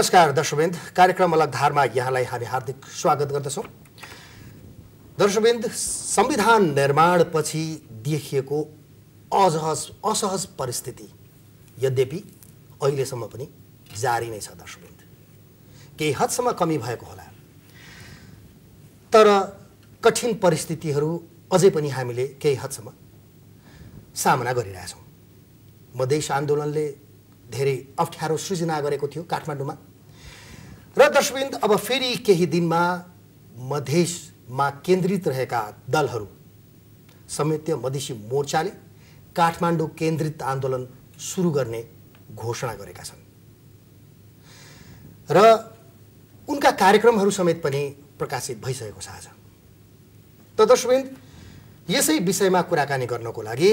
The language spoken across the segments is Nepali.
नमस्कार दर्शकवृन्द कार्यक्रम धारमा यहाँलाई हामी हार्दिक स्वागत गर्दछौँ दर्शकवृन्द संविधान निर्माणपछि देखिएको अजहज असहज परिस्थिति यद्यपि अहिलेसम्म पनि जारी नै छ दर्शकवृन्द केही हदसम्म कमी भएको होला तर कठिन परिस्थितिहरू अझै पनि हामीले केही हदसम्म सामना गरिरहेछौँ मधेस आन्दोलनले धेरै अप्ठ्यारो सृजना गरेको थियो काठमाडौँमा र दशविन्द अब फेरि केही दिनमा मधेसमा केन्द्रित रहेका दलहरू संयुक्त मधेसी मोर्चाले काठमाडौँ केन्द्रित आन्दोलन सुरु गर्ने घोषणा गरेका छन् र उनका कार्यक्रमहरू समेत पनि प्रकाशित भइसकेको छ आज त दर्शविन्द यसै विषयमा कुराकानी गर्नको लागि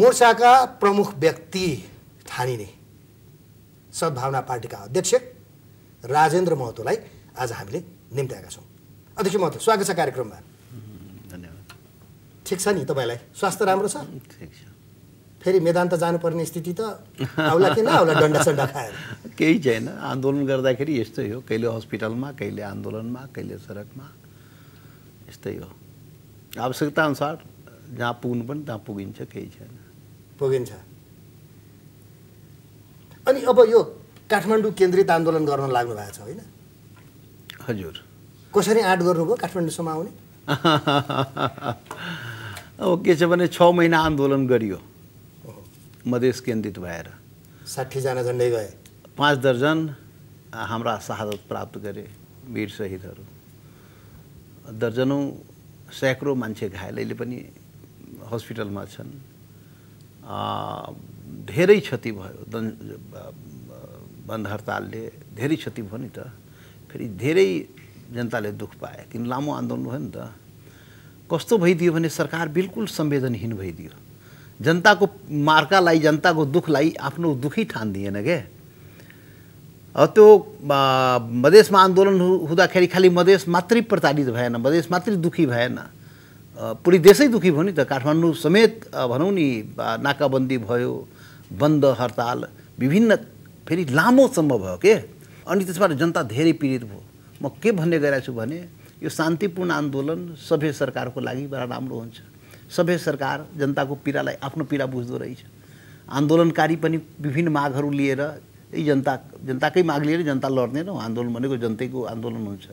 मोर्चाका प्रमुख व्यक्ति ठानिने सद्भावना पार्टीका अध्यक्ष राजेन्द्र महतोलाई आज हामीले निम्त्याएका छौँ अध्यक्ष महतो स्वागत छ कार्यक्रममा धन्यवाद ठिक छ नि तपाईँलाई स्वास्थ्य राम्रो छ फेरि मेदान्त जानुपर्ने स्थिति त आउला कि नआउला खाएर केही छैन आन्दोलन गर्दाखेरि यस्तै हो कहिले हस्पिटलमा कहिले आन्दोलनमा कहिले सडकमा यस्तै हो आवश्यकताअनुसार जहाँ पुग्नु पनि त्यहाँ पुगिन्छ केही छैन पुगिन्छ अनि अब यो काठमाडौँ केन्द्रित आन्दोलन गर्न लाग्नु भएको छ होइन हजुर कसरी आँट गर्नुभयो काठमाडौँसम्म आउने अब के छ भने छ महिना आन्दोलन गरियो मधेस केन्द्रित भएर साठीजना झन्डै गए पाँच दर्जन हाम्रा शहादत प्राप्त गरे वीर शहीदहरू दर्जनौँ सैकड़ौँ मान्छे अहिले पनि हस्पिटलमा छन् धेरै क्षति भयो बन्द हडतालले धेरै क्षति भयो नि त फेरि धेरै जनताले दुःख पाए किन लामो आन्दोलन भयो नि त कस्तो भइदियो भने सरकार बिल्कुल संवेदनहीन भइदियो जनताको मार्कालाई जनताको दुःखलाई आफ्नो दुःखै ठानिदिएन क्या त्यो मधेसमा आन्दोलन हुँदाखेरि खालि मधेस मात्रै प्रताडित भएन मधेस मात्रै दुःखी भएन पुरै देशै दुःखी भयो नि त काठमाडौँ समेत भनौँ नि नाकाबन्दी भयो बन्द हडताल विभिन्न फेरि लामोसम्म भयो के अनि त्यसबाट जनता धेरै पीडित भयो म के भन्ने गरेको छु भने यो शान्तिपूर्ण आन्दोलन सभ्य सरकारको लागि बडा राम्रो हुन्छ सभ्य सरकार जनताको पीडालाई आफ्नो पीडा बुझ्दो रहेछ आन्दोलनकारी पनि विभिन्न मागहरू लिएर यही जनता जनताकै माग लिएर जनता लड्ने लड्दैन आन्दोलन भनेको जनतैको आन्दोलन हुन्छ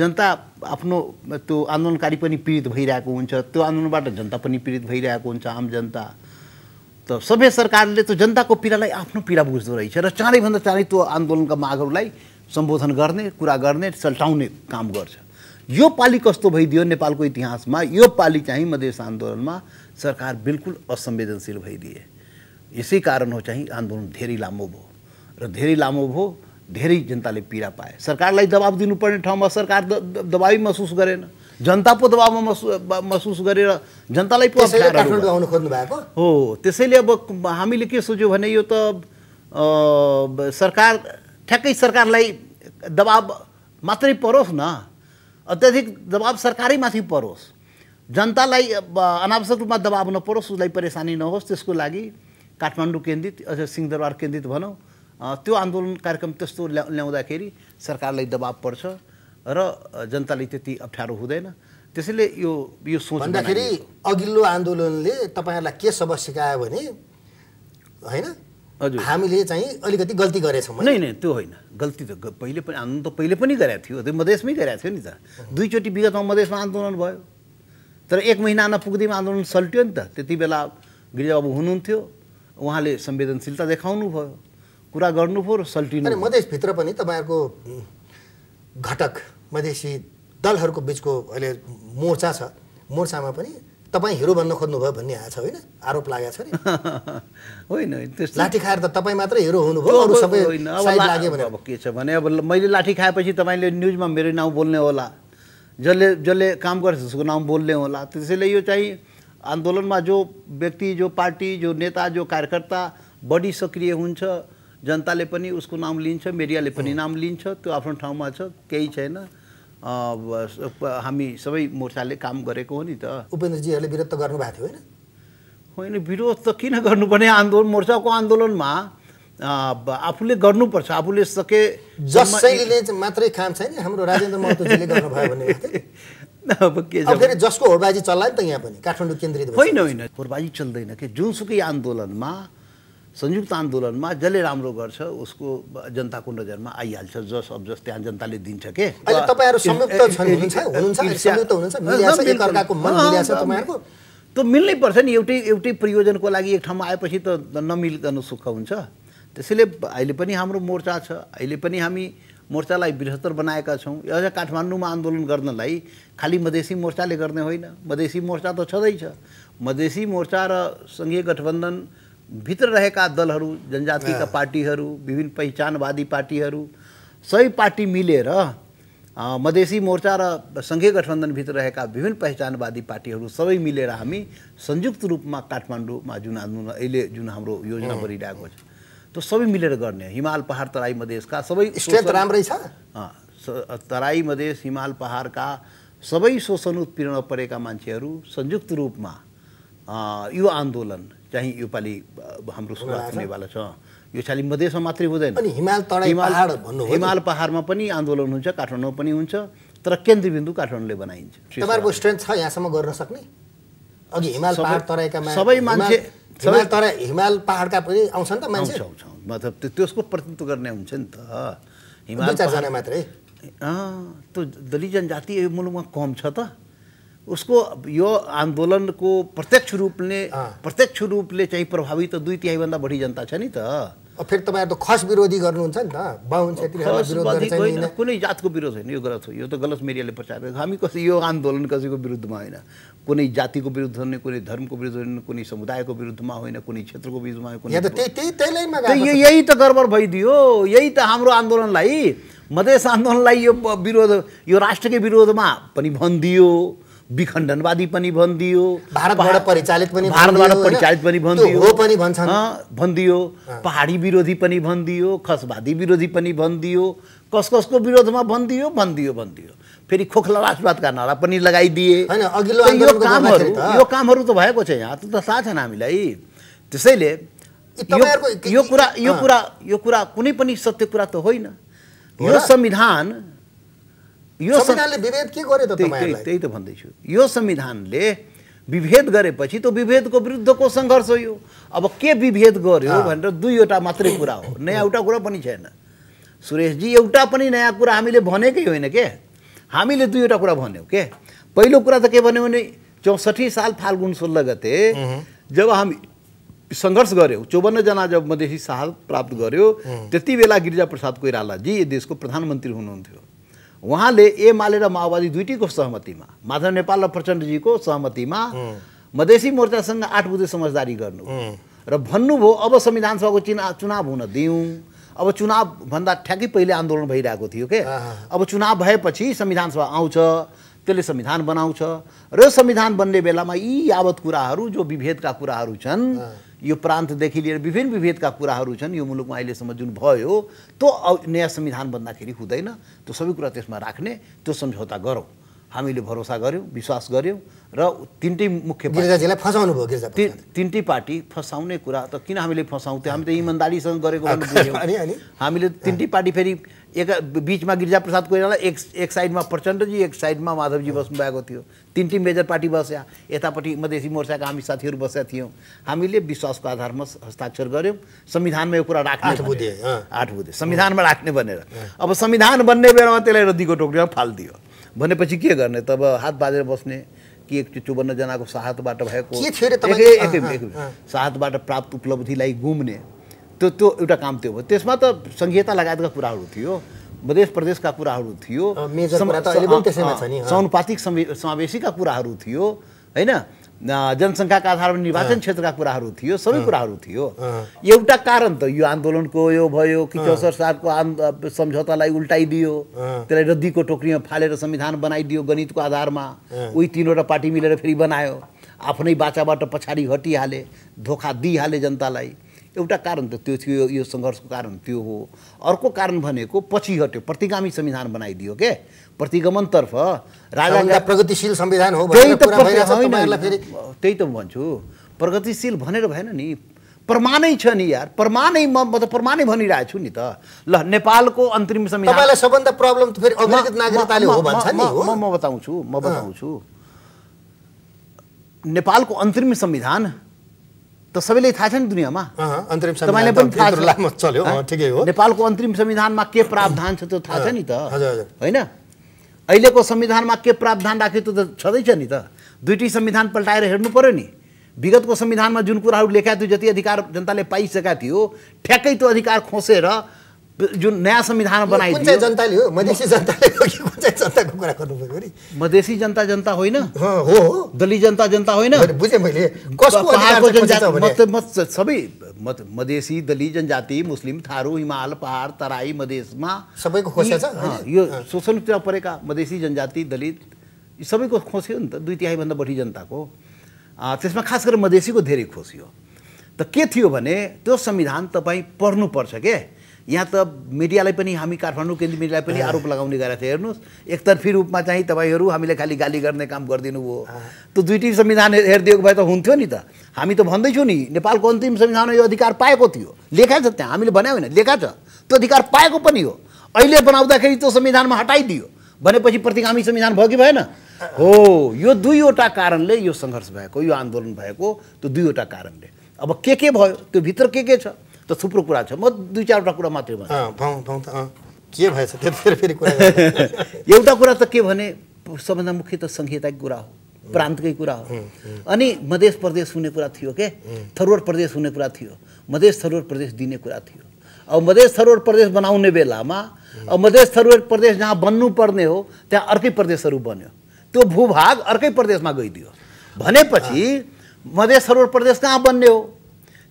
जनता आफ्नो त्यो आन्दोलनकारी पनि पीडित भइरहेको हुन्छ त्यो आन्दोलनबाट जनता पनि पीडित भइरहेको हुन्छ आम जनता त सभ्य सरकारले त जनताको पीडालाई आफ्नो पीडा बुझ्दो रहेछ र चाँडैभन्दा चाँडै त्यो आन्दोलनका मागहरूलाई सम्बोधन गर्ने कुरा गर्ने सल्टाउने काम गर्छ यो पालि कस्तो भइदियो नेपालको इतिहासमा यो पालि चाहिँ मधेस आन्दोलनमा सरकार बिल्कुल असंवेदनशील भइदिए यसै कारण हो चाहिँ आन्दोलन धेरै लामो भयो र धेरै लामो भयो धेरै जनताले पीडा पाए सरकारलाई दबाब दिनुपर्ने ठाउँमा सरकार दबाबै महसुस गरेन जनता पो दबावमा महसुस गरेर जनतालाई हो त्यसैले अब हामीले के सोच्यौँ भने यो त सरकार ठ्याक्कै सरकारलाई दबाब मात्रै परोस् न अत्याधिक दबाब माथि परोस् जनतालाई अनावश्यक रूपमा दबाब नपरोस् उसलाई परेसानी नहोस् त्यसको लागि काठमाडौँ केन्द्रित अझ सिंहदरबार केन्द्रित भनौँ त्यो आन्दोलन कार्यक्रम त्यस्तो ल्याउँदाखेरि सरकारलाई दबाब पर्छ र जनताले त्यति अप्ठ्यारो हुँदैन त्यसैले यो यो सोच भन्दाखेरि अघिल्लो आन्दोलनले तपाईँहरूलाई के सबक सिकायो भने होइन हजुर हामीले चाहिँ अलिकति गल्ती गरेछौँ नै नै त्यो होइन गल्ती त पहिले पनि आन्दोलन त पहिले पनि गरेको थियो त्यो मधेसमै गरेको थियो नि त दुईचोटि विगतमा मधेसमा आन्दोलन भयो तर एक महिना नपुग्दैमा आन्दोलन सल्ट्यो नि त त्यति बेला गिरिजाबाबु हुनुहुन्थ्यो उहाँले संवेदनशीलता देखाउनु भयो कुरा गर्नुभयो र सल्टिनु मधेसभित्र पनि तपाईँहरूको घटक मधेसी दलहरूको बिचको अहिले मोर्चा छ मोर्चामा पनि तपाईँ हिरो बन्न खोज्नुभयो भन्ने आएको छ होइन आरोप लागेको छ नि होइन लाठी खाएर त तपाईँ मात्रै हिरो हुनुभयो अरू सबै लाग्यो भने अब के छ भने अब मैले लाठी खाएपछि तपाईँले न्युजमा मेरो नाउँ बोल्ने होला जसले जसले काम गर्छ उसको नाउँ बोल्ने होला त्यसैले यो चाहिँ आन्दोलनमा जो व्यक्ति जो पार्टी जो नेता जो कार्यकर्ता बढी सक्रिय हुन्छ जनताले पनि उसको नाम लिन्छ मिडियाले पनि नाम लिन्छ त्यो आफ्नो ठाउँमा छ केही छैन हामी सबै मोर्चाले काम गरेको हो नि त उपेन्द्रजीहरूले विरोध त गर्नुभएको थियो होइन होइन विरोध त किन गर्नुपर्ने आन्दोलन मोर्चाको आन्दोलनमा आफूले गर्नुपर्छ आफूले सके मात्रै काम छैन हाम्रो राजेन्द्र महतोजीले गर्नुभयो भन्ने अब के फेरि जसको होडबाजी चल्ला नि त यहाँ पनि काठमाडौँ केन्द्रित होइन होइन होडबाजी चल्दैन कि जुनसुकै आन्दोलनमा संयुक्त आन्दोलनमा जसले राम्रो गर्छ उसको जनताको नजरमा आइहाल्छ जस अब जस त्यहाँ जनताले दिन्छ के त मिल्नै पर्छ नि एउटै एउटै प्रयोजनको लागि एक ठाउँमा आएपछि त नमिलिकन सुख हुन्छ त्यसैले अहिले पनि हाम्रो मोर्चा छ अहिले पनि हामी मोर्चालाई बृहत्तर बनाएका छौँ अझ काठमाडौँमा आन्दोलन गर्नलाई खालि मधेसी मोर्चाले गर्ने होइन मधेसी मोर्चा त छँदैछ मधेसी मोर्चा र सङ्घीय गठबन्धन भित्र रहेका दलहरू जनजातिका पार्टीहरू विभिन्न पहिचानवादी पार्टीहरू सबै पार्टी मिलेर मधेसी मोर्चा र सङ्घीय गठबन्धनभित्र रहेका विभिन्न पहिचानवादी पार्टीहरू सबै मिलेर हामी संयुक्त रूपमा काठमाडौँमा जुन आन्दोलन अहिले जुन हाम्रो योजना बनिरहेको छ त्यो सबै मिलेर गर्ने हिमाल पहाड तराई मधेसका सबै स्टेट राम्रै छ तराई मधेस हिमाल पहाडका सबै शोषण उत्पीडनमा परेका मान्छेहरू संयुक्त रूपमा यो आन्दोलन चाहिँ योपालि हाम्रो सुरुवात हुनेवाला छ यो खालि मधेसमा मात्रै हुँदैन हिमाल हिमाल पहाडमा पनि आन्दोलन हुन्छ काठमाडौँमा पनि हुन्छ तर केन्द्रबिन्दु काठमाडौँले बनाइन्छ तपाईँहरूको स्ट्रेन्थ छ यहाँसम्म गर्न सक्ने अघि हिमाल पहाड तराईका सबै मान्छे हिमाल तराई हिमाल पहाडका पनि आउँछन् त मान्छे आउँछ मतलब त्यो त्यसको प्रतिनिधित्व गर्ने हुन्छ नि त हिमाल चारजना मात्रै त्यो दलित जनजाति यो मुलुकमा कम छ त उसको यो आन्दोलनको प्रत्यक्ष रूपले प्रत्यक्ष रूपले चाहिँ प्रभावित त दुई तिहाईभन्दा बढी जनता छ नि त फेरि तपाईँहरू त खस विरोधी गर्नुहुन्छ नि त बाहुन क्षेत्रीय कुनै जातको विरोध होइन यो गलत हो यो त गलत मिडियाले प्रचार गरेको हामी कसै यो आन्दोलन कसैको विरुद्धमा होइन कुनै जातिको विरुद्ध होइन कुनै धर्मको विरुद्ध होइन कुनै समुदायको विरुद्धमा होइन कुनै क्षेत्रको विरुद्धमा होइन यही त गडबड भइदियो यही त हाम्रो आन्दोलनलाई मधेस आन्दोलनलाई यो विरोध यो राष्ट्रकै विरोधमा पनि भनिदियो विखण्डनवादी पनि भनिदियो भारतबाट परिचालित पनि भारतबाट परिचालित पनि भनिदियो हो पनि भन्छन् भनिदियो पहाडी विरोधी पनि भनिदियो खसवादी विरोधी पनि भनिदियो कस कसको विरोधमा भनिदियो भनिदियो भनिदियो फेरि खोखला राष्ट्रवादका नारा पनि लगाइदिए यो कामहरू यो कामहरू त भएको छ यहाँ त थाहा छैन हामीलाई त्यसैले यो कुरा यो कुरा यो कुरा कुनै पनि सत्य कुरा त होइन यो संविधान यो संविधानले विभेद के गर्यो त त्यही त भन्दैछु यो संविधानले विभेद गरेपछि त्यो विभेदको विरुद्धको सङ्घर्ष यो अब के विभेद गर्यो भनेर दुईवटा मात्रै कुरा हो नयाँ एउटा कुरा पनि छैन सुरेशजी एउटा पनि नयाँ कुरा हामीले भनेकै होइन के हामीले दुईवटा कुरा भन्यौँ के पहिलो कुरा त के भन्यो भने चौसठी साल फाल्गुन सोह्र गते जब हामी सङ्घर्ष गऱ्यौँ चौवन्नजना जब मधेसी साल प्राप्त गऱ्यो त्यति बेला गिरिजा प्रसाद कोइरालाजी देशको प्रधानमन्त्री हुनुहुन्थ्यो उहाँले एमाले र माओवादी दुइटैको सहमतिमा माधव नेपाल र प्रचण्डजीको सहमतिमा मधेसी मोर्चासँग आठ बुझे समझदारी गर्नु र भन्नुभयो अब संविधान सभाको चुना चुनाव हुन दिउँ अब चुनावभन्दा ठ्याक्कै पहिले आन्दोलन भइरहेको थियो के अब चुनाव भएपछि संविधान सभा आउँछ त्यसले संविधान बनाउँछ र संविधान बन्ने बेलामा यी यावत कुराहरू जो विभेदका कुराहरू छन् यो प्रान्तदेखि लिएर विभिन्न विभेदका कुराहरू छन् यो मुलुकमा अहिलेसम्म जुन भयो त्यो नयाँ संविधान भन्दाखेरि हुँदैन त्यो सबै कुरा त्यसमा राख्ने त्यो सम्झौता गरौँ हामीले भरोसा गऱ्यौँ विश्वास गऱ्यौँ र तिनटै मुख्य फसाउनु भयो तिनटै पार्टी फसाउने कुरा त किन हामीले फसाउँथ्यौँ हामी त इमान्दारीसँग गरेको हामीले तिनटै पार्टी फेरि एक बिचमा गिरिजाप्रसाद कोइराला एक एक साइडमा प्रचण्डजी एक साइडमा माधवजी भएको थियो तिनटै मेजर पार्टी बस्या यतापट्टि मधेसी मोर्चाका हामी साथीहरू बसेका थियौँ हामीले विश्वासको आधारमा हस्ताक्षर गऱ्यौँ संविधानमा यो कुरा राख्ने आठ बुझे संविधानमा राख्ने भनेर अब संविधान बन्ने बेलामा त्यसलाई रद्दीको टोक्रीमा फालिदियो भनेपछि के गर्ने तब हात बाजेर बस्ने कि एक चौवन्नजनाको साहतबाट भएको साहतबाट प्राप्त उपलब्धिलाई घुम्ने त्यो त्यो एउटा काम त्यो भयो त्यसमा त सङ्घीयता लगायतका कुराहरू थियो मधेस प्रदेशका कुराहरू थियो समानुपातिक समावेशीका कुराहरू थियो होइन जनसङ्ख्याका आधारमा निर्वाचन क्षेत्रका कुराहरू थियो सबै कुराहरू थियो एउटा कारण त यो आन्दोलनको यो भयो कि चौसर साहबको सम्झौतालाई उल्टाइदियो त्यसलाई रद्दीको टोकरीमा फालेर संविधान बनाइदियो गणितको आधारमा उही तिनवटा पार्टी मिलेर फेरि बनायो आफ्नै बाचाबाट पछाडि हटिहाले धोका दिइहाले जनतालाई एउटा कारण त त्यो थियो यो सङ्घर्षको कारण त्यो हो अर्को कारण भनेको पछि हट्यो प्रतिगामी संविधान बनाइदियो के प्रतिगमनतर्फ राजा प्रगतिशील संविधान हो त्यही त भन्छु प्रगतिशील भनेर भएन नि प्रमाणै छ नि यार प्रमाणै म त प्रमाणै भनिरहेछु नि त ल नेपालको अन्तरिम संविधान म बताउँछु म बताउँछु नेपालको अन्तरिम संविधान त सबैले थाहा छ नि दुनियाँमा पनि थाहा चल्यो ठिकै हो नेपालको अन्तरिम संविधानमा के प्रावधान छ त्यो थाहा छ नि त होइन अहिलेको संविधानमा के प्रावधान राख्यो त्यो त छँदैछ नि त दुइटै संविधान पल्टाएर हेर्नु पऱ्यो नि विगतको संविधानमा जुन कुराहरू लेखा थियो जति अधिकार जनताले पाइसकेका थियो ठ्याक्कै त्यो अधिकार खोसेर जुन नयाँ संविधान बनाइदियो कुन चाहिँ जनताले हो मधेसी जनताले हो कि कुन चाहिँ जनताको कुरा गर्नुभएको नि मधेसी जनता जनता होइन हो दलित जनता जनता होइन बुझेँ मैले कसको म सबै मधेसी दलित जनजाति मुस्लिम थारू हिमाल पहाड तराई मधेसमा सबैको खोसिया छ यो शोषणतिर परेका मधेसी जनजाति दलित यो सबैको खोस्यो नि त दुई तिहाईभन्दा बढी जनताको त्यसमा खास गरेर मधेसीको धेरै खोसियो त के थियो भने त्यो संविधान तपाईँ पढ्नुपर्छ के यहाँ त मिडियालाई पनि हामी काठमाडौँ केन्द्रीय मिडियालाई पनि आरोप लगाउने गरेका थियो हेर्नुहोस् एकतर्फी रूपमा चाहिँ तपाईँहरू हामीले खालि गाली गर्ने काम गरिदिनु भयो त दुइटै संविधान हेरिदिएको भए त हुन्थ्यो नि त हामी त भन्दैछु नि नेपालको अन्तिम संविधानमा यो अधिकार पाएको थियो लेखा छ त्यहाँ हामीले भन्यो होइन लेखा छ त्यो अधिकार पाएको पनि हो अहिले बनाउँदाखेरि त्यो संविधानमा हटाइदियो भनेपछि प्रतिगामी संविधान भयो कि भएन हो यो दुईवटा कारणले यो सङ्घर्ष भएको यो आन्दोलन भएको त्यो दुईवटा कारणले अब के के भयो त्यो भित्र के के छ त थुप्रो कुरा छ म दुई चारवटा कुरा मात्रै भन्छु के भएछ फेरि कुरा एउटा कुरा त के भने सबभन्दा मुख्य त संहिताको कुरा हो प्रान्तकै कुरा हो अनि मधेस प्रदेश हुने कुरा थियो के थरोर प्रदेश हुने कुरा थियो मधेस थरोर प्रदेश दिने कुरा थियो अब मधेस थरोर प्रदेश बनाउने बेलामा अब मधेस थरोर प्रदेश जहाँ बन्नुपर्ने हो त्यहाँ अर्कै प्रदेशहरू बन्यो त्यो भूभाग अर्कै प्रदेशमा गइदियो भनेपछि मधेस थरोर प्रदेश कहाँ बन्ने हो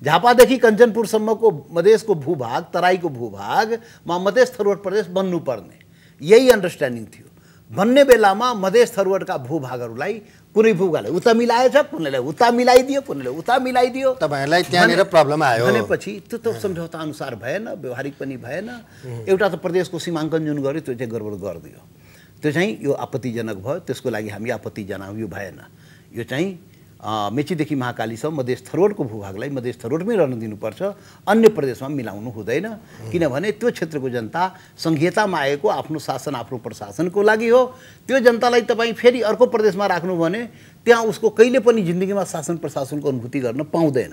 झापादेखि कञ्चनपुरसम्मको मधेसको भूभाग तराईको भूभागमा मधेस थरुवट प्रदेश बन्नुपर्ने यही अन्डरस्ट्यान्डिङ थियो भन्ने बेलामा मधेस थरुवटका भूभागहरूलाई कुनै भूभागले उता मिलाएछ कुनैलाई उता मिलाइदियो कुनैले उता मिलाइदियो तपाईँहरूलाई त्यहाँनिर प्रब्लम आयो भनेपछि त्यो त सम्झौता अनुसार भएन व्यवहारिक पनि भएन एउटा त प्रदेशको सीमाङ्कन जुन गर्यो त्यो चाहिँ गडबड गरिदियो त्यो चाहिँ यो आपत्तिजनक भयो त्यसको लागि हामी आपत्ति जनाऊ यो भएन यो चाहिँ मेचीदेखि महाकालीसम्म मधेस थरोडको भूभागलाई मधेस थरोडमै रहन दिनुपर्छ अन्य प्रदेशमा मिलाउनु हुँदैन किनभने त्यो क्षेत्रको जनता सङ्घीयतामा आएको आफ्नो शासन आफ्नो प्रशासनको लागि हो त्यो जनतालाई तपाईँ फेरि अर्को प्रदेशमा राख्नु भने त्यहाँ उसको कहिले पनि जिन्दगीमा शासन प्रशासनको अनुभूति गर्न पाउँदैन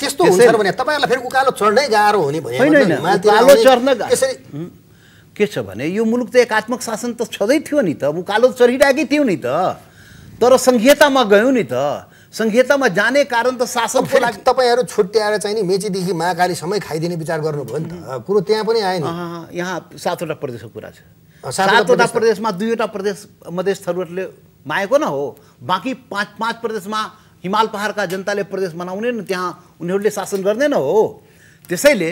त्यस्तो हुन्छ भने फेरि उकालो चढ्नै गाह्रो हुने होइन उकालो चढ्न के छ भने यो मुलुक त एकात्मक शासन त छँदै थियो नि त उकालो चढिरहेकै थियो नि त तर सङ्घीयतामा गयौँ नि त संहितामा जाने कारण त शासनको लागि तपाईँहरू छुट्याएर चाहिँ नि मेचीदेखि महाकालीसम्मै खाइदिने विचार गर्नुभयो नि त कुरो त्यहाँ पनि आएन यहाँ सातवटा प्रदेशको कुरा छ सातवटा प्रदेशमा दुईवटा प्रदेश थरुवटले मागेको न हो बाँकी पाँच पाँच प्रदेशमा हिमाल पहाडका जनताले प्रदेश बनाउने न त्यहाँ उनीहरूले शासन गर्ने न हो त्यसैले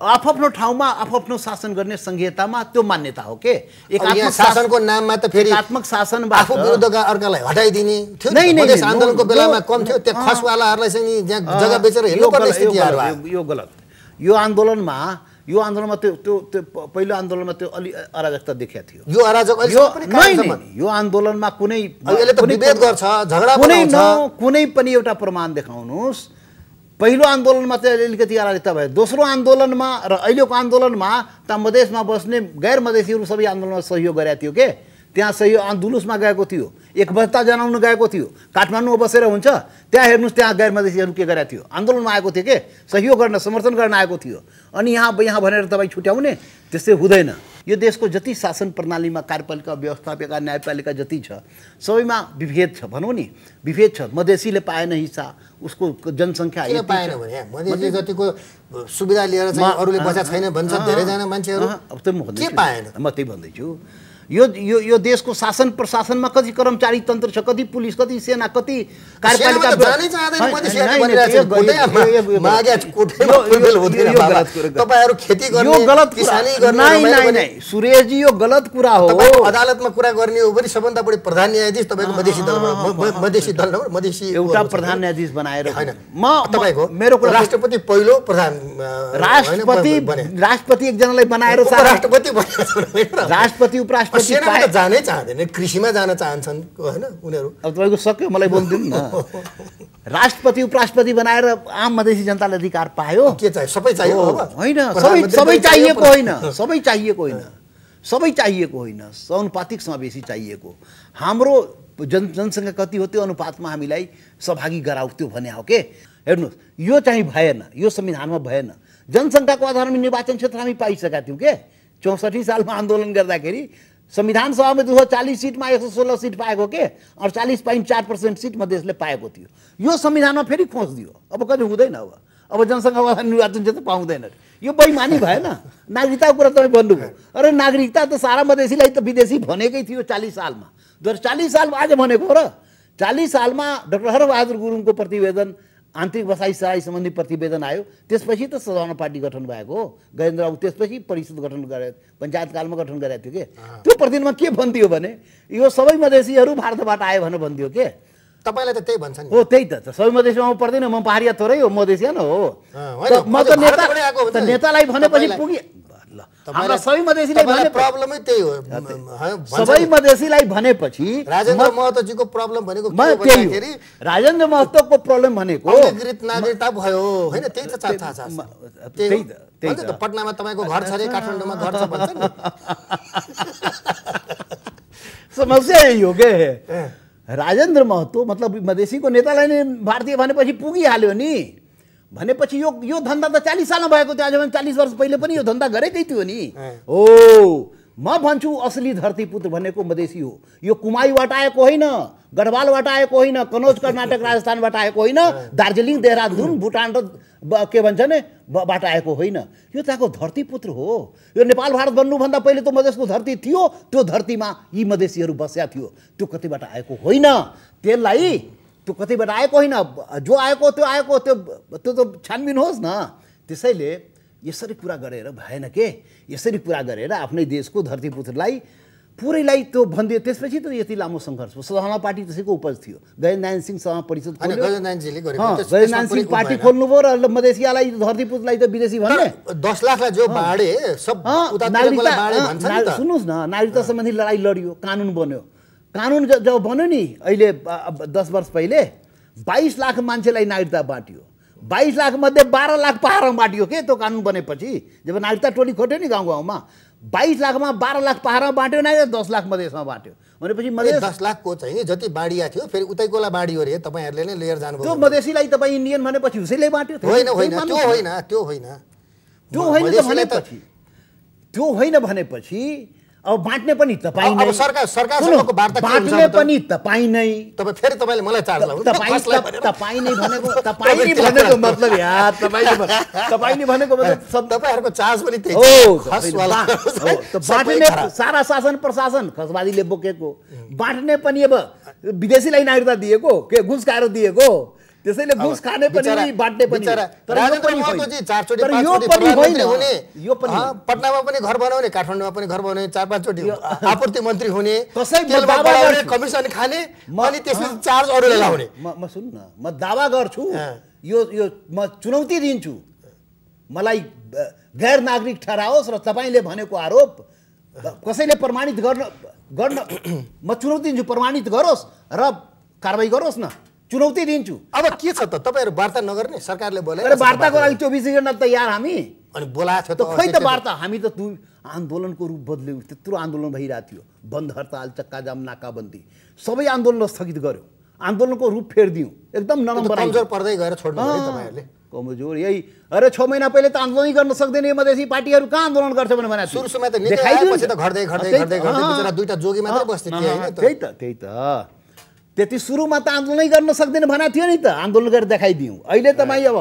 आफ्नो ठाउँमा आफ्नो शासन गर्ने संहितामा त्यो मान्यता हो के एकात्मक शासनको नाममा त फेरि एकात्मक शासन आफू विरुद्धका अर्कालाई हटाइदिने थियो नै नै आन्दोलनको बेलामा कम थियो त्यो खसवालाहरूलाई चाहिँ जहाँ जग्गा बेचेर हिँड्नुपर्ने स्थितिहरू यो गलत यो आन्दोलनमा यो आन्दोलनमा त्यो त्यो त्यो पहिलो आन्दोलनमा त्यो अलि अराजकता देखिया थियो यो अराजक यो आन्दोलनमा कुनै कुनै पनि एउटा प्रमाण देखाउनुहोस् पहिलो आन्दोलनमा चाहिँ अलिकति अराजकता भयो दोस्रो आन्दोलनमा र अहिलेको आन्दोलनमा त मधेसमा बस्ने गैर मधेसीहरू सबै आन्दोलनमा सहयोग गरेका थियो के त्यहाँ सही अन्दुलुसमा गएको थियो एकबद्धता जनाउनु गएको थियो काठमाडौँमा बसेर हुन्छ त्यहाँ हेर्नुहोस् त्यहाँ गैर मधेसीहरू के गरेको थियो आन्दोलनमा आएको थियो के सहयोग गर्न समर्थन गर्न आएको थियो अनि यहाँ यहाँ भनेर तपाईँ छुट्याउने त्यस्तै हुँदैन यो देशको जति शासन प्रणालीमा कार्यपालिका व्यवस्थापिका न्यायपालिका जति छ सबैमा विभेद छ भनौँ नि विभेद छ मधेसीले पाएन हिस्सा उसको जनसङ्ख्या पाएन भने मधेसी जतिको सुविधा लिएर अरूले छैन भन्छ धेरैजना मान्छेहरू म त्यही भन्दैछु यो यो यो देशको शासन प्रशासनमा कति कर्मचारी तन्त्र छ कति पुलिस कति सेना कति सुरेशजी यो गलत कुरा हो अदालतमा कुरा गर्ने हो भने सबभन्दा बढी प्रधान न्यायाधीश तपाईँको मधेसी दलमा मधेसी दल मधेसी एउटा प्रधान न्यायाधीश बनाएर म तपाईँको मेरो कुरा राष्ट्रपति पहिलो प्रधान राष्ट्रपति राष्ट्रपति एकजनालाई बनाएर राष्ट्रपति राष्ट्रपति उपराष्ट्रपति सेनामा त जानै चाहँदैन कृषिमा जान चाहन्छन् होइन उनीहरू अब तपाईँको सक्यो मलाई दिनु न राष्ट्रपति उपराष्ट्रपति बनाएर आम मधेसी जनताले अधिकार पायो के चाहियो सबै चाहियो होइन सबै सबै चाहिएको होइन सबै चाहिएको होइन सबै चाहिएको होइन समावेशी चाहिएको हाम्रो जन जनसङ्ख्या कति हो त्यो अनुपातमा हामीलाई सहभागी त्यो भने हो के हेर्नुहोस् यो चाहिँ भएन यो संविधानमा भएन जनसङ्ख्याको आधारमा निर्वाचन क्षेत्र हामी पाइसकेका थियौँ के चौसठी सालमा आन्दोलन गर्दाखेरि संविधान सभामा दुई सौ चालिस सिटमा एक सय सोह्र सिट पाएको के अडचालिस पोइन्ट चार पर्सेन्ट सिट मधेसले पाएको थियो यो संविधानमा फेरि खोज दियो अब कहिले हुँदैन अब अब जनसङ्ख्यावाला निर्वाचन चाहिँ पाउँदैन यो बैमानी भएन नागरिकताको कुरा तपाईँ भन्नुभयो अरे नागरिकता त सारा मधेसीलाई त विदेशी भनेकै थियो चालिस सालमा दुई हजार चालिस साल आज भनेको र चालिस सालमा डक्टर हरबहादुर गुरुङको प्रतिवेदन आन्तरिक बसाई सराई सम्बन्धी प्रतिवेदन आयो त्यसपछि त सद्भावना पार्टी गठन भएको हो गजेन्द्र बाबु त्यसपछि परिषद गठन गरे पञ्चायतकालमा गठन गरेको थियो कि त्यो प्रतिदिनमा के भन्थ्यो भने यो सबै मधेसीहरू भारतबाट आयो भनेर भन्थ्यो के तपाईँलाई त त्यही भन्छ हो त्यही त सबै मधेसीमा म पर्दैन म पहाडिया थोरै हो मधेसिया नै हो म त नेतालाई भनेपछि पुगे हाम्रा सबै मधेसीलाई भने प्रब्लमै त्यही हो सबै मधेसीलाई भनेपछि राजेन्द्र महतोजीको प्रब्लम भनेको राजेन्द्र महतोको प्रब्लम भनेको नागरिकता भयो होइन त्यही त थाहा छ त्यही त पटनामा तपाईँको घर छ अरे काठमाडौँमा घर छ भन्छ नि समस्या यही हो के राजेन्द्र महतो मतलब मधेसीको नेतालाई नै भारतीय भनेपछि पुगिहाल्यो नि भनेपछि यो यो धन्दा त चालिस सालमा भएको थियो आजभन्दा चालिस वर्ष पहिले पनि यो धन्दा गरेकै थियो नि हो म भन्छु असली धरती पुत्र भनेको मधेसी हो यो कुमाईबाट आएको होइन गढवालबाट आएको होइन कनौज कर्नाटक राजस्थानबाट आएको होइन दार्जिलिङ देहरादुन भुटान र के भन्छ नि बाट आएको होइन यो धरती पुत्र हो यो नेपाल भारत बन्नुभन्दा पहिले त मधेसको धरती थियो त्यो धरतीमा यी मधेसीहरू बस्या थियो त्यो कतिबाट आएको होइन त्यसलाई त्यो कतैबाट आएको होइन जो आएको त्यो आएको त्यो त्यो त छानबिन होस् न त्यसैले यसरी कुरा गरेर भएन के यसरी कुरा गरेर आफ्नै देशको धरतीपुत्रलाई पुरैलाई त्यो भनिदियो त्यसपछि त यति लामो सङ्घर्ष हो सदभावना पार्टी त्यसैको उपज थियो नारायण सिंह सभा परिषद गजेन्द्रनारायण सिंह पार्टी खोल्नुभयो र मधेसियालाई धरतीपुतलाई त विदेशी भन्ने दस लाखलाई जो बाँडे सब नागरिकता सुन्नुहोस् न नागरिकता सम्बन्धी लडाइँ लडियो कानुन बन्यो कानुन जब बन्यो नि अहिले दस वर्ष पहिले बाइस लाख मान्छेलाई नागरिकता बाँटियो बाइस लाखमध्ये बाह्र लाख पाहाड बाँटियो के त्यो कानुन बनेपछि जब नागरिकता टोली खोट्यो नि गाउँ गाउँमा बाइस लाखमा बाह्र लाख पाहाडमा बाँट्यो नै दस लाख मधेसमा बाँट्यो भनेपछि मधेस दस लाखको चाहिँ जति बाढिया थियो फेरि उतैकोलाई बाँडियो अरे तपाईँहरूले नै लिएर जानु त्यो मधेसीलाई तपाईँ इन्डियन भनेपछि उसैले बाँट्यो होइन त्यो होइन त्यो होइन त्यो होइन त्यो होइन भनेपछि अब बाँट्ने पनि तपाईँ नै सरकार सरकारसँगको वार्ता बाँट्ने पनि तपाईँ नै तपाईँ फेरि तपाईँले मलाई चार्ज लगाउनु तपाईँ तपाईँ नै भनेको तपाईँ नै भनेको मतलब यार तपाईँले तपाईँ नै भनेको मतलब सब तपाईँहरूको चार्ज पनि त्यही हो बाँट्ने सारा शासन प्रशासन खसवादीले बोकेको बाँट्ने पनि अब विदेशीलाई नागरिकता दिएको के घुस खाएर दिएको त्यसैले घुस खाने पनि बाँड्ने पनि तर यो पनि होइन यो पनि पटनामा पनि घर बनाउने काठमाडौँमा पनि घर बनाउने चार पाँचचोटि आपूर्ति मन्त्री हुने कमिसन खाने अनि त्यसपछि चार्ज अरुले लाउने म सुन्नु न म दावा गर्छु यो यो म चुनौती दिन्छु मलाई गैर नागरिक ठहराओस् र तपाईँले भनेको आरोप कसैले प्रमाणित गर्न गर्न म चुनौती दिन्छु प्रमाणित गरोस् र कारवाही गरोस् न चुनौती दिन्छु अब के छ त तपाईँहरू वार्ता नगर्ने सरकारले बोले वार्ताको लागि चौबिस घन्टा तयार हामी अनि बोलाएको त खै त वार्ता हामी त आन्दोलनको रूप बदल्यौँ त्यत्रो आन्दोलन भइरहेको थियो बन्द हडताल चक्का जाम नाकाबन्दी सबै आन्दोलन स्थगित गर्यो आन्दोलनको रूप फेरिदियौँ एकदम नराम्रो कमजोर पर्दै गएर छोड्नु तपाईँहरूले कमजोर यही अरे छ महिना पहिले त आन्दोलन गर्न सक्दैन यो मधेसी पार्टीहरू कहाँ आन्दोलन गर्छ भनेर भने सुरु सुरुमा त त घट्दै घट्दै घट्दै दुईवटा जोगी मात्रै बस्थ्यो त्यही त त्यही त त्यति सुरुमा त आन्दोलनै गर्न सक्दैन भनेको थियो नि त आन्दोलन गरेर देखाइदिउँ अहिले तपाईँ अब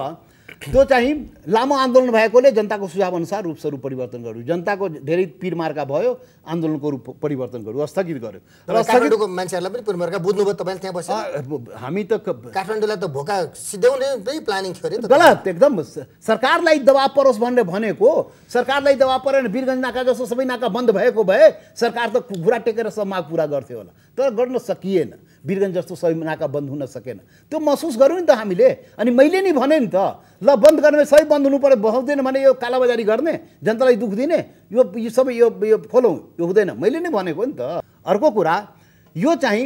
त्यो चाहिँ लामो आन्दोलन भएकोले जनताको सुझाव अनुसार रूप स्वरूप परिवर्तन गर्यो जनताको धेरै पिरमार्का भयो आन्दोलनको रूप परिवर्तन गर्यो अस्थगित गर्यो काठमाडौँको मान्छेहरूलाई पनि पिरमार्का बुझ्नुभयो तपाईँ त्यहाँ बसेर हामी त काठमाडौँलाई त भोका सिध्याउने प्लानिङ थियो अरे गलत एकदम सरकारलाई दबाब परोस् भनेर भनेको सरकारलाई दबाब परेन वीरगञ्ज नाका जस्तो सबै नाका बन्द भएको भए सरकार त घुरा टेकेर सब माग पुरा गर्थ्यो होला तर गर्न सकिएन वीरगञ्ज जस्तो सबै नाका बन्द हुन सकेन त्यो महसुस गरौँ नि त हामीले अनि मैले नि भने नि त ल बन्द गर्ने सबै बन्द हुनु पऱ्यो बहाउँदैन भने यो कालाबजारी गर्ने जनतालाई दुख दिने यो यो सबै यो यो खोलौँ यो हुँदैन मैले नै भनेको नि त अर्को कुरा यो चाहिँ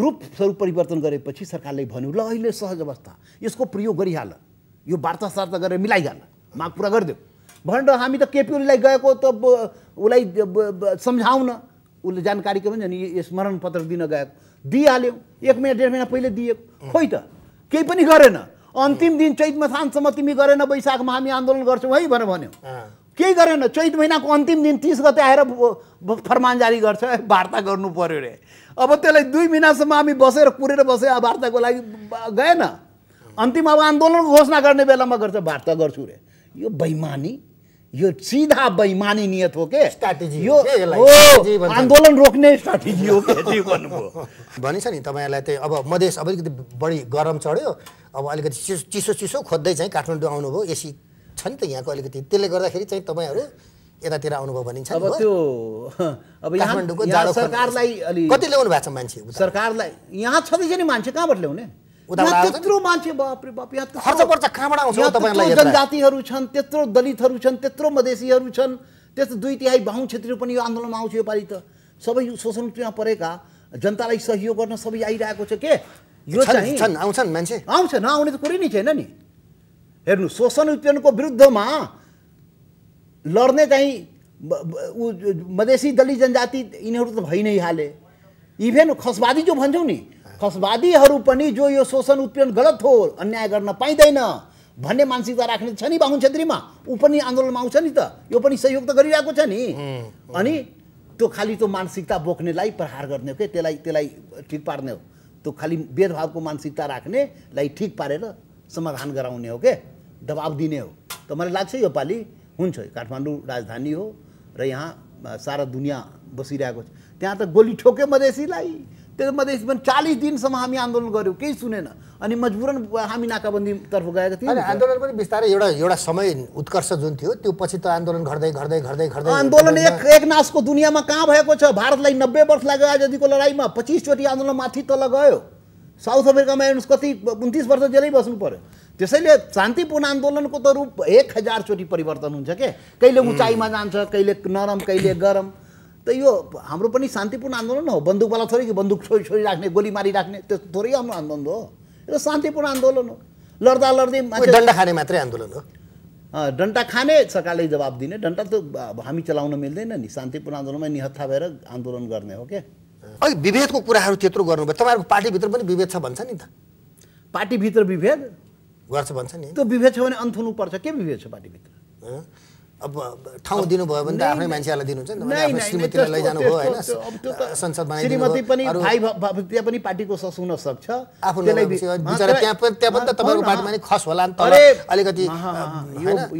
रूप स्वरूप परिवर्तन गरेपछि सरकारले भन्यो ल अहिले सहज अवस्था यसको प्रयोग गरिहाल यो वार्ता सार्ता गरेर मिलाइहाल माग पुरा गरिदेऊ भनेर हामी त केपिओलीलाई गएको त उसलाई सम्झाउन उसले जानकारी के भन्छ नि स्मरण पत्र दिन गएको दिइहाल्यौँ एक महिना डेढ महिना पहिले दिएको खोइ त केही पनि गरेन अन्तिम दिन चैत सानसम्म तिमी गरेन वैशाखमा हामी आन्दोलन गर्छौँ है भनेर भन्यौ केही गरेन चैत महिनाको अन्तिम दिन तिस गते आएर फरमान जारी गर्छ वार्ता गर्नु पऱ्यो रे अब त्यसलाई दुई महिनासम्म हामी बसेर कुरेर बसे वार्ताको लागि गएन अन्तिम अब आन्दोलन घोषणा गर्ने बेलामा गर्छ वार्ता गर्छु रे यो बैमानी यो सिधा बैमानी नियत हो के यो आन्दोलन रोक्ने स्ट्राटेजी हो भनिन्छ नि तपाईँहरूलाई त्यही अब मधेस अब अलिकति बढी गरम चढ्यो अब अलिकति चिसो चिसो चिसो खोज्दै चाहिँ काठमाडौँ आउनुभयो एसी छ नि त यहाँको अलिकति त्यसले गर्दाखेरि चाहिँ तपाईँहरू यतातिर आउनुभयो भनिन्छ अब त्यो अब काठमाडौँको सरकारलाई कति ल्याउनु भएको छ मान्छे सरकारलाई यहाँ छँदैछ नि मान्छे कहाँबाट ल्याउने त्यत्रो मान्छे बापरे बाप यहाँ खर्च पर्छ कहाँबाट आउँछ तपाईँलाई जनजातिहरू छन् त्यत्रो दलितहरू छन् त्यत्रो मधेसीहरू छन् त्यस्तो दुई तिहाई बाहुन क्षेत्रीहरू पनि यो आन्दोलनमा आउँछ योपालि त सबै शोषण शोषणमा परेका जनतालाई सहयोग गर्न सबै आइरहेको छ के यो चाहिँ आउँछन् मान्छे आउँछ नआउने त कुरै नै छैन नि हेर्नु शोषण उत्पीडनको विरुद्धमा लड्ने चाहिँ मधेसी दलित जनजाति यिनीहरू त भइ नै हाले इभेन खसवादी जो भन्छौ नि कसवादीहरू पनि जो यो शोषण उत्पीडन गलत हो अन्याय गर्न पाइँदैन भन्ने मानसिकता राख्ने छ नि बाहुन छेत्रीमा ऊ पनि आन्दोलनमा आउँछ नि त यो पनि सहयोग त गरिरहेको छ नि अनि त्यो खालि त्यो मानसिकता बोक्नेलाई प्रहार गर्ने हो कि त्यसलाई त्यसलाई ठिक पार्ने हो त्यो खालि भेदभावको मानसिकता राख्नेलाई ठिक पारेर समाधान गराउने हो के दबाब दिने हो त मलाई लाग्छ यो पालि हुन्छ काठमाडौँ राजधानी हो र यहाँ सारा दुनियाँ बसिरहेको छ त्यहाँ त गोली ठोक्यो मधेसीलाई त्यो पनि चालिस दिनसम्म हामी आन्दोलन गऱ्यौँ केही सुनेन अनि मजबुरन हामी नाकाबन्दीतर्फ गएका थियौँ आन्दोलन पनि बिस्तारै एउटा एउटा समय उत्कर्ष जुन थियो त्यो पछि त आन्दोलन घट्दै घट्दै घट्दै घट्दै आन्दोलन एक एकनाशको दुनियाँमा कहाँ भएको छ भारतलाई नब्बे वर्ष लाग्यो आजादीको लडाइँमा पच्चिसचोटि आन्दोलन माथि तल गयो साउथ अफ्रिकामा हेर्नुहोस् कति उन्तिस वर्ष जेलै बस्नु पर्यो त्यसैले शान्तिपूर्ण आन्दोलनको त रूप एक हजारचोटि परिवर्तन हुन्छ के कहिले उचाइमा जान्छ कहिले नरम कहिले गरम त यो हाम्रो पनि शान्तिपूर्ण आन्दोलन हो बन्दुकवाला थोरै कि बन्दुक छोरी छोरी राख्ने गोली मारिराख्ने त्यो थोरै हाम्रो आन्दोलन हो यो शान्तिपूर्ण आन्दोलन हो लड्दा लड्दै डन्डा खाने मात्रै आन्दोलन हो डन्टा खाने सरकारले जवाब दिने डन्टा त हामी चलाउन मिल्दैन नि शान्तिपूर्ण आन्दोलनमा निहत्था भएर आन्दोलन गर्ने हो क्या अघि विभेदको कुराहरू त्यत्रो गर्नुभयो तपाईँहरूको पार्टीभित्र पनि विभेद छ भन्छ नि त पार्टीभित्र विभेद गर्छ भन्छ नि त्यो विभेद छ भने अन्थुनु पर्छ के विभेद छ पार्टीभित्र अब ठाउँ दिनुभयो भने त आफ्नै मान्छेहरूलाई दिनुहुन्छ नि त श्रीमतीलाई लैजानु भयो होइन संसद श्रीमती पनि त्यहाँ पनि पार्टीको सस सक्छ आफ्नो बिचरा त्यहाँ त्यहाँ त तपाईँको पार्टीमा नि खस होला नि तर अलिकति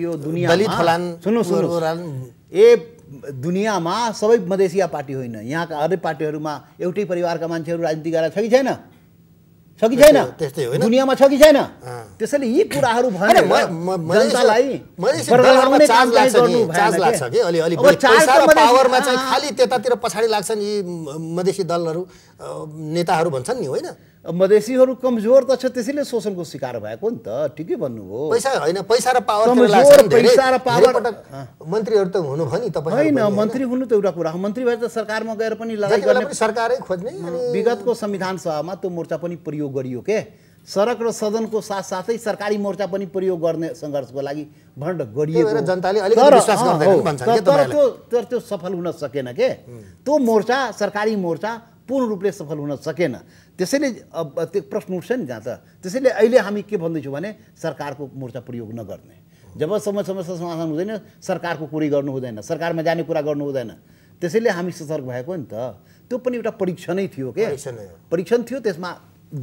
यो दुनियाँ दलित होला सुन्नु सुन्नु ए दुनियाँमा सबै मधेसिया पार्टी होइन यहाँका हरेक पार्टीहरूमा एउटै परिवारका मान्छेहरू राजनीति गरेर छ कि छैन छ कि छैन त्यस्तै होइन दुनियाँमा छ कि छैन त्यसैले यी कुराहरू भएन पछाडि लाग्छन् यी मधेसी दलहरू नेताहरू भन्छन् नि होइन मधेसीहरू कमजोर त छ त्यसैले शोषणको शिकार भएको नि त ठिकै भन्नुभयो पैसा होइन पैसा र पावर पैसा र पावर मन्त्रीहरू त नि तपाईँ होइन मन्त्री हुनु त एउटा कुरा हो मन्त्री भएर त सरकारमा गएर पनि लगाइ गर्ने सरकारै खोज्ने विगतको संविधान सभामा त्यो मोर्चा पनि प्रयोग गरियो के सडक र सदनको साथसाथै सरकारी मोर्चा पनि प्रयोग गर्ने सङ्घर्षको लागि भण्ड गरियो तर त्यो सफल हुन सकेन के त्यो मोर्चा सरकारी मोर्चा पूर्ण रूपले सफल हुन सकेन त्यसैले अब त्यो प्रश्न उठ्छ नि जहाँ त त्यसैले अहिले हामी के भन्दैछौँ भने सरकारको मोर्चा प्रयोग नगर्ने जब समय समस्या समाधान हुँदैन सरकारको कुरै गर्नु हुँदैन सरकारमा जाने कुरा गर्नु हुँदैन त्यसैले हामी सतर्क भएको नि त त्यो पनि एउटा परीक्षणै थियो के परीक्षण थियो त्यसमा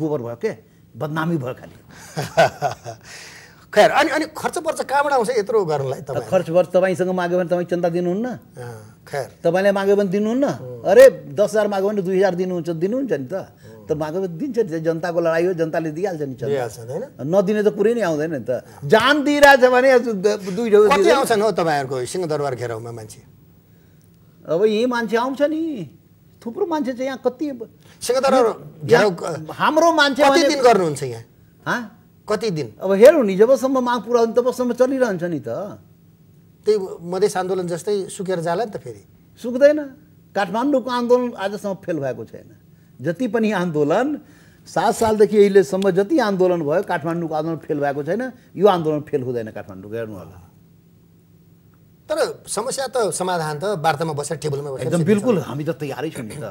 गोबर भयो के बदनामी भयो खालि खैर अनि अनि खर्च पर्च कहाँबाट आउँछ यत्रो गर्नलाई त खर्च वर्ष तपाईँसँग माग्यो भने तपाईँ चन्दा दिनुहुन्न खैर तपाईँले माग्यो भने दिनुहुन्न अरे दस हजार माग्यो भने दुई हजार दिनुहुन्छ दिनुहुन्छ नि त त माग्यो भने दिन्छ नि जनताको लडाइँ हो जनताले दिइहाल्छ नि नदिने त कुरै नै आउँदैन नि त जान दिइरहेछ भने दुई आउँछन् हो तपाईँहरूको सिंहदरबार घेराउमा मान्छे अब यही मान्छे आउँछ नि थुप्रो मान्छे चाहिँ यहाँ कति हाम्रो मान्छे दिन गर्नुहुन्छ यहाँ कति दिन अब हेरौँ नि जबसम्म माग पुरा हुन्छ तबसम्म चलिरहन्छ नि त त्यही मधेस आन्दोलन जस्तै सुकेर जाला नि त फेरि सुक्दैन काठमाडौँको आन्दोलन आजसम्म फेल भएको छैन जति पनि आन्दोलन सात सालदेखि अहिलेसम्म जति आन्दोलन भयो काठमाडौँको आन्दोलन फेल भएको छैन यो आन्दोलन फेल हुँदैन काठमाडौँको हेर्नु होला तर समस्या त समाधान त वार्तामा बसेर टेबलमा एकदम बिल्कुल हामी त तयारै छौँ नि त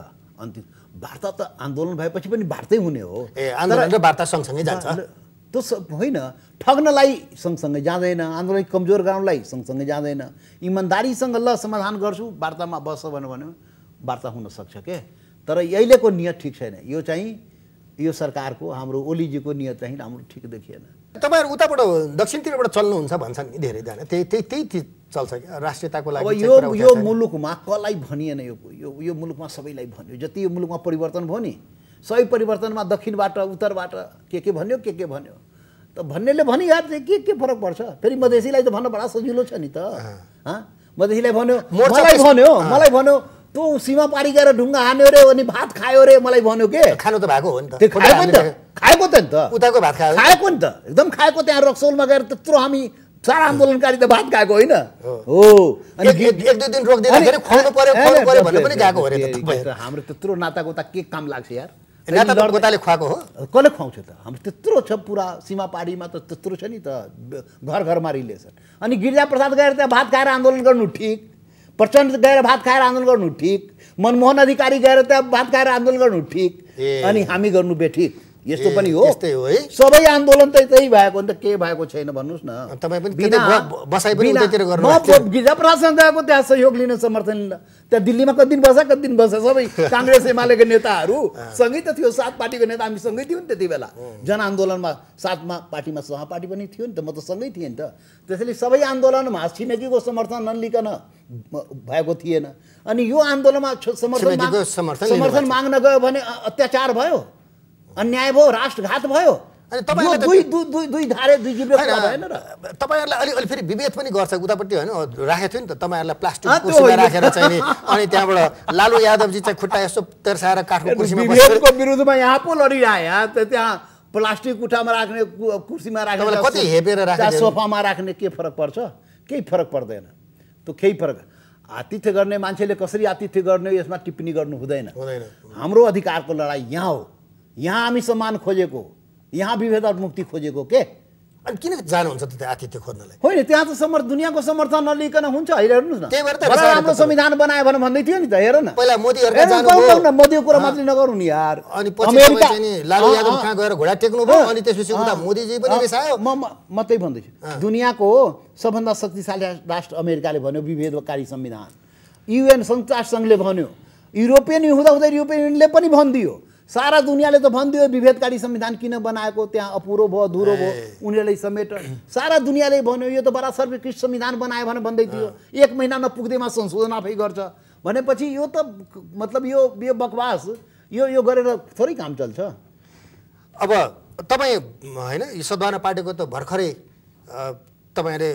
अन्तिम वार्ता त आन्दोलन भएपछि पनि वार्तै हुने हो ए आन्दोलन र वार्ता सँगसँगै जान्छ सब होइन ठग्नलाई सँगसँगै जाँदैन आन्दोलन कमजोर गराउनलाई सँगसँगै जाँदैन इमान्दारीसँग ल समाधान गर्छु वार्तामा बस्छ भन्यो भने वार्ता हुनसक्छ के तर अहिलेको नियत ठिक छैन यो चाहिँ यो सरकारको हाम्रो ओलीजीको नियत चाहिँ राम्रो ठिक देखिएन तपाईँहरू उताबाट दक्षिणतिरबाट चल्नुहुन्छ भन्छन् नि धेरैजना त्यही त्यही त्यही चल्छ क्या राष्ट्रियताको लागि यो यो मुलुकमा कसलाई भनिएन यो यो मुलुकमा सबैलाई भनियो जति यो मुलुकमा परिवर्तन भयो नि सही परिवर्तनमा दक्षिणबाट उत्तरबाट के के भन्यो के के भन्यो त भन्नेले भनिहाल्छ चाहिँ के के फरक पर्छ फेरि मधेसीलाई त भन्न बडा सजिलो छ नि त मधेसीलाई भन्यो मलाई भन्यो मलाई भन्यो तँ सीमा पारी गएर ढुङ्गा हान्यो रे अनि भात खायो रे मलाई भन्यो के खानु त भएको हो नि त खाएको नि त खाएको त नि त उताको भात खायो खाएको नि त एकदम खाएको त्यहाँ रक्सोलमा गएर त्यत्रो हामी सारा आन्दोलनकारी त भात गएको होइन हो अनि एक दुई दिन रोकिदिँदाखेरि खुवाउनु पर्यो पर्यो भनेर पनि गएको हो हाम्रो त्यत्रो नाताको त के काम लाग्छ यार गोताले खुवाएको हो कसले खुवाउँछ त हाम्रो त्यत्रो छ पुरा सीमापाडीमा त त्यत्रो छ नि त घर घरमा रिलेसन अनि गिरिजा प्रसाद गएर त्यहाँ भात खाएर आन्दोलन गर्नु ठिक प्रचण्ड गएर भात खाएर आन्दोलन गर्नु ठिक मनमोहन अधिकारी गएर त्यहाँ भात खाएर आन्दोलन गर्नु ठिक अनि हामी गर्नु बेठिक यस्तो पनि हो त्यस्तै हो है सबै आन्दोलन त त्यही भएको नि त केही भएको छैन भन्नुहोस् न तपाईँ पनि गिजा प्रशासन गएको त्यहाँ सहयोग लिन समर्थन लिन त्यहाँ दिल्लीमा कति दिन बसा कति दिन बसा सबै काङ्ग्रेस एमालेको नेताहरू सँगै त थियो सात पार्टीको नेता हामी सँगै थियौँ नि त्यति बेला जनआन्दोलनमा सातमा पार्टीमा सहपार्टी पनि थियो नि त म त सँगै थिएँ नि त त्यसैले सबै आन्दोलनमा छिमेकीको समर्थन नलिकन भएको थिएन अनि यो आन्दोलनमा समर्थन समर्थन माग्न गयो भने अत्याचार भयो अन्याय भयो राष्ट्रघात भयो अनि तपाईँहरूलाई अलि अलि फेरि विभेद पनि गर्छ उतापट्टि होइन राखेको थियो नि त तपाईँहरूलाई प्लास्टिक कुर्सीमा राखेर चाहिँ अनि त्यहाँबाट लालु यादवजी चाहिँ खुट्टा यसो तेर्साएर काठको कुर्सीमा विरुद्धमा यहाँ पो लडिरहे त्यहाँ प्लास्टिक कुठामा राख्ने कुर्सीमा राख्ने कति हेपेर राख्छ सोफामा राख्ने के फरक पर्छ केही फरक पर्दैन त्यो केही फरक आतिथ्य गर्ने मान्छेले कसरी आतिथ्य गर्ने यसमा टिप्पणी गर्नु हुँदैन हाम्रो अधिकारको लडाइँ यहाँ हो यहाँ हामी सम्मान खोजेको यहाँ विभेद मुक्ति खोजेको के अनि किन जानुहुन्छ त आतिथ्य खोज्नलाई होइन त्यहाँ त समर्थ दुनियाँको समर्थन नलिकन हुन्छ अहिले हेर्नुहोस् न त्यही भएर राम्रो संविधान बनायो भने भन्दै थियो नि त हेर न पहिला मोदीको कुरा मात्रै नगरौँ नि यार अनि पछि लालु यादव कहाँ गएर घोडा टेक्नु भयो अनि त्यसपछि उता मोदीजी पनि म म त्यही भन्दैछु दुनियाँको सबभन्दा शक्तिशाली राष्ट्र अमेरिकाले भन्यो विभेदकारी संविधान युएन सङ्घ राष्ट्र सङ्घले भन्यो युरोपियन हुँदा हुँदै युरोपियन युनियनले पनि भनिदियो सारा दुनियाँले त भनिदियो विभेदकारी संविधान किन बनाएको त्यहाँ अपुरो भयो धुरो भयो उनीहरूले समेट सारा दुनियाँले भन्यो यो त बडा सर्वकृष्ट संविधान बनायो भने भन्दै थियो एक महिना नपुग्दैमा संशोधन आफै गर्छ भनेपछि यो त मतलब यो यो बकवास यो यो गरेर थोरै काम चल्छ अब तपाईँ होइन यो सद्भावना पार्टीको त भर्खरै तपाईँले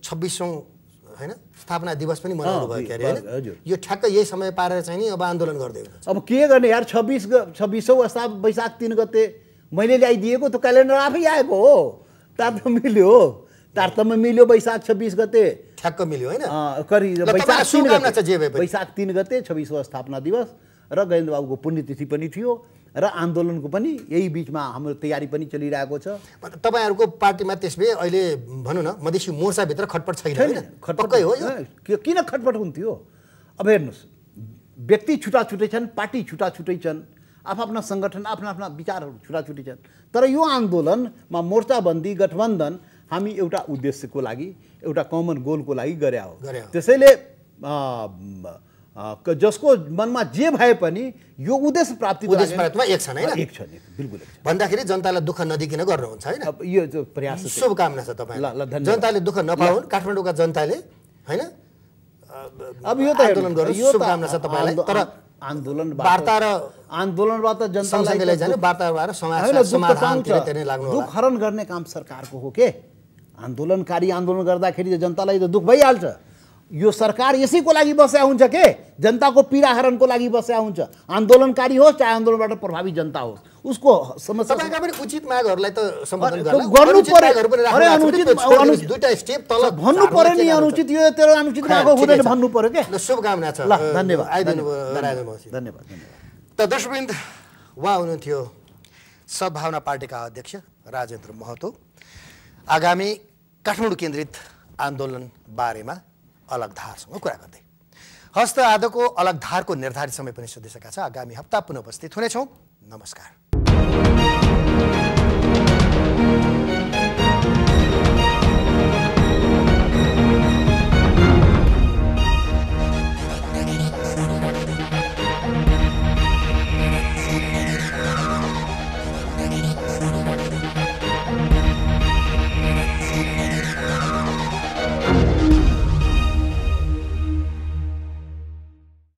छब्बिसौँ होइन स्थापना दिवस पनि मनाउनु भयो के होइन यो ठ्याक्कै यही समय पारेर चाहिँ नि अब आन्दोलन गर्दै हुनुहुन्छ अब के गर्ने यार छब्बिस छब्बिसौँ अस्ता वैशाख तिन गते मैले ल्याइदिएको त क्यालेन्डर आफै आएको हो त मिल्यो हो तारतम्य मिल्यो वैशाख छब्बिस गते ठ्याक्क मिल्यो होइन वैशाख तिन गते वैशाख तिन गते छब्बिसौँ स्थापना दिवस र गजेन्द्र बाबुको पुण्यतिथि पनि थियो र आन्दोलनको पनि यही बिचमा हाम्रो तयारी पनि चलिरहेको छ तपाईँहरूको पार्टीमा त्यसमै अहिले भनौँ न मधेसी मोर्चाभित्र खटपट छैन खटपक्कै हो किन खटपट हुन्थ्यो अब हेर्नुहोस् व्यक्ति छुट्टा छुट्टै छन् पार्टी छुट्टा छुट्टै छन् आफ्ना सङ्गठन आफ्ना आफ्ना विचारहरू छुट्टा छुट्टै छन् तर यो आन्दोलनमा मोर्चाबन्दी गठबन्धन हामी एउटा उद्देश्यको लागि एउटा कमन गोलको लागि गरे हो त्यसैले जसको मनमा जे भए पनि यो उद्देश्य प्राप्ति उद्देश्य प्राप्तिमा एक छन् होइन एक छन् बिल्कुल भन्दाखेरि जनतालाई दुःख नदिकन गर्नुहुन्छ होइन यो प्रयास शुभकामना छ तपाईँ जनताले दुःख नपाउन् काठमाडौँका जनताले होइन अब यो त आन्दोलन गर्नु शुभकामना छ तपाईँलाई तर आन्दोलन वार्ता र आन्दोलनबाट जनतालाई भएर वार्ताबाट समाधान लाग्नु दुःख हरण गर्ने काम सरकारको हो के आन्दोलनकारी आन्दोलन गर्दाखेरि जनतालाई त दुःख भइहाल्छ यो सरकार यसैको लागि बस्या हुन्छ के जनताको पीडाहरणको लागि बस्या हुन्छ आन्दोलनकारी होस् चाहे आन्दोलनबाट प्रभावित जनता होस् उसको समस्या उचित मागहरूलाई त गर्नु पर्यो भन्नु पर्यो नि अनुचित यो तेरो अनुचित माग हुँदैन भन्नु पर्यो के शुभकामना छ ल धन्यवाद धन्यवाद धन्यवाद त दर्शकवृन्द उहाँ हुनुहुन्थ्यो सद्भावना पार्टीका अध्यक्ष राजेन्द्र महतो आगामी काठमाडौँ केन्द्रित आन्दोलन बारेमा अलगधारसँग कुरा गर्दै हस्त अलग अलगधारको निर्धारित समय पनि सोधिसकेका छ आगामी हप्ता पुनः उपस्थित हुनेछौँ नमस्कार